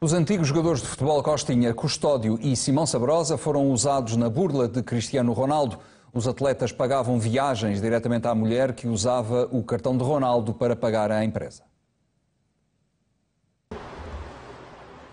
Os antigos jogadores de futebol Costinha, Custódio e Simão Sabrosa foram usados na burla de Cristiano Ronaldo. Os atletas pagavam viagens diretamente à mulher que usava o cartão de Ronaldo para pagar à empresa.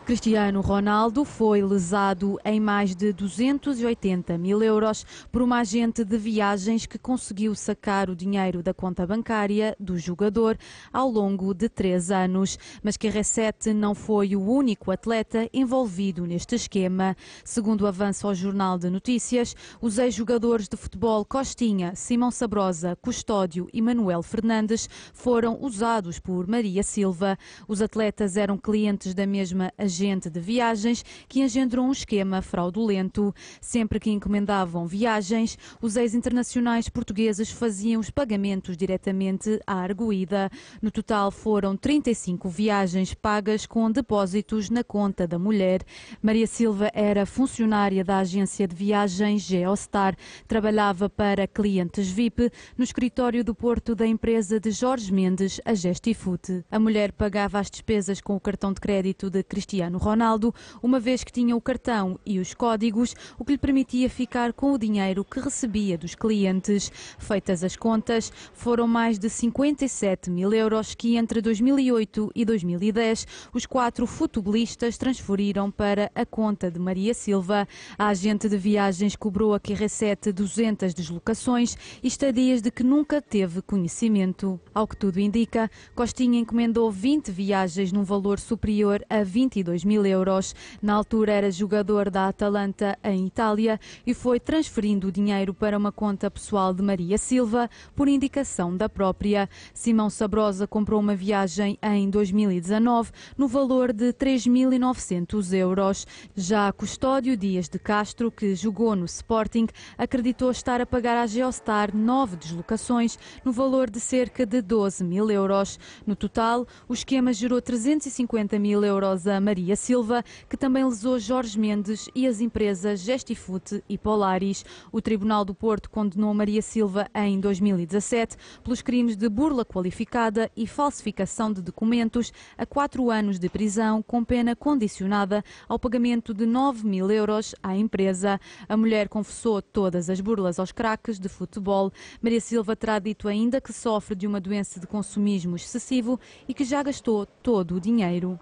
Cristiano Ronaldo foi lesado em mais de 280 mil euros por uma agente de viagens que conseguiu sacar o dinheiro da conta bancária do jogador ao longo de três anos. Mas CR7 não foi o único atleta envolvido neste esquema. Segundo avança ao Jornal de Notícias, os ex-jogadores de futebol Costinha, Simão Sabrosa, Custódio e Manuel Fernandes foram usados por Maria Silva. Os atletas eram clientes da mesma agência agente de viagens que engendrou um esquema fraudulento. Sempre que encomendavam viagens, os ex-internacionais portugueses faziam os pagamentos diretamente à arguída. No total foram 35 viagens pagas com depósitos na conta da mulher. Maria Silva era funcionária da agência de viagens Geostar. Trabalhava para clientes VIP no escritório do Porto da empresa de Jorge Mendes, a Gestifute. A mulher pagava as despesas com o cartão de crédito de Cristiano Cristiano Ronaldo, uma vez que tinha o cartão e os códigos, o que lhe permitia ficar com o dinheiro que recebia dos clientes. Feitas as contas, foram mais de 57 mil euros que entre 2008 e 2010 os quatro futebolistas transferiram para a conta de Maria Silva. A agente de viagens cobrou a QR7 200 deslocações e estadias de que nunca teve conhecimento. Ao que tudo indica, Costinha encomendou 20 viagens num valor superior a 22 2 mil euros. Na altura era jogador da Atalanta em Itália e foi transferindo o dinheiro para uma conta pessoal de Maria Silva por indicação da própria. Simão Sabrosa comprou uma viagem em 2019 no valor de 3.900 euros. Já Custódio Dias de Castro, que jogou no Sporting, acreditou estar a pagar à Geostar nove deslocações no valor de cerca de 12 mil euros. No total, o esquema gerou 350 mil euros a Maria Maria Silva, que também lesou Jorge Mendes e as empresas Gestifute e Polaris. O Tribunal do Porto condenou Maria Silva em 2017 pelos crimes de burla qualificada e falsificação de documentos a quatro anos de prisão, com pena condicionada ao pagamento de 9 mil euros à empresa. A mulher confessou todas as burlas aos craques de futebol. Maria Silva terá dito ainda que sofre de uma doença de consumismo excessivo e que já gastou todo o dinheiro.